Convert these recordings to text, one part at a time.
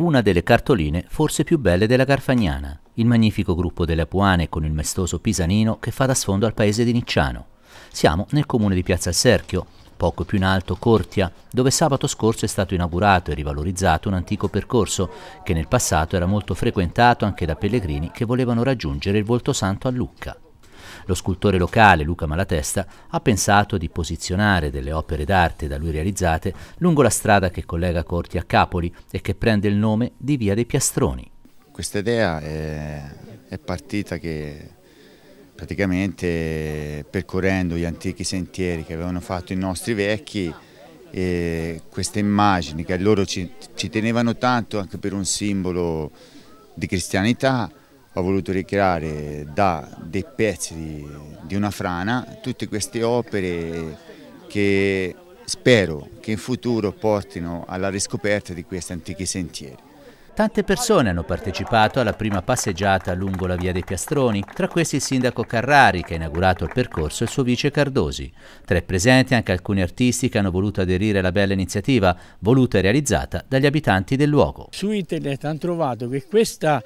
una delle cartoline forse più belle della Garfagnana, il magnifico gruppo delle Apuane con il mestoso Pisanino che fa da sfondo al paese di Nicciano. Siamo nel comune di Piazza Serchio, poco più in alto Cortia, dove sabato scorso è stato inaugurato e rivalorizzato un antico percorso che nel passato era molto frequentato anche da pellegrini che volevano raggiungere il Volto Santo a Lucca. Lo scultore locale Luca Malatesta ha pensato di posizionare delle opere d'arte da lui realizzate lungo la strada che collega Corti a Capoli e che prende il nome di Via dei Piastroni. Questa idea è, è partita che praticamente percorrendo gli antichi sentieri che avevano fatto i nostri vecchi e queste immagini che loro ci, ci tenevano tanto anche per un simbolo di cristianità ho voluto ricreare da dei pezzi di, di una frana tutte queste opere che spero che in futuro portino alla riscoperta di questi antichi sentieri. Tante persone hanno partecipato alla prima passeggiata lungo la via dei Piastroni, tra questi il sindaco Carrari che ha inaugurato il percorso e il suo vice Cardosi. Tra i presenti anche alcuni artisti che hanno voluto aderire alla bella iniziativa, voluta e realizzata dagli abitanti del luogo. Su internet hanno trovato che questa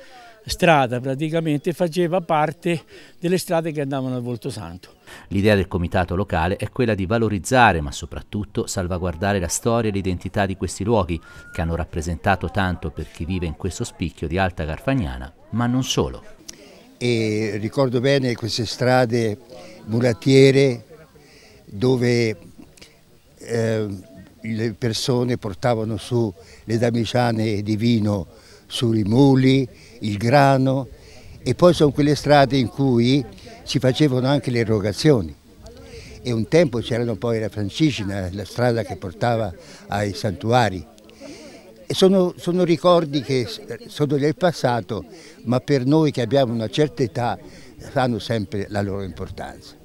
strada praticamente faceva parte delle strade che andavano al Volto Santo. L'idea del comitato locale è quella di valorizzare, ma soprattutto salvaguardare la storia e l'identità di questi luoghi, che hanno rappresentato tanto per chi vive in questo spicchio di Alta Garfagnana ma non solo. E ricordo bene queste strade murattiere dove eh, le persone portavano su le damiciane di vino sui muli, il grano e poi sono quelle strade in cui si facevano anche le erogazioni e un tempo c'erano poi la Francigena, la strada che portava ai santuari. Sono, sono, ricordi che sono del passato, ma per noi che abbiamo una certa età hanno sempre la loro importanza.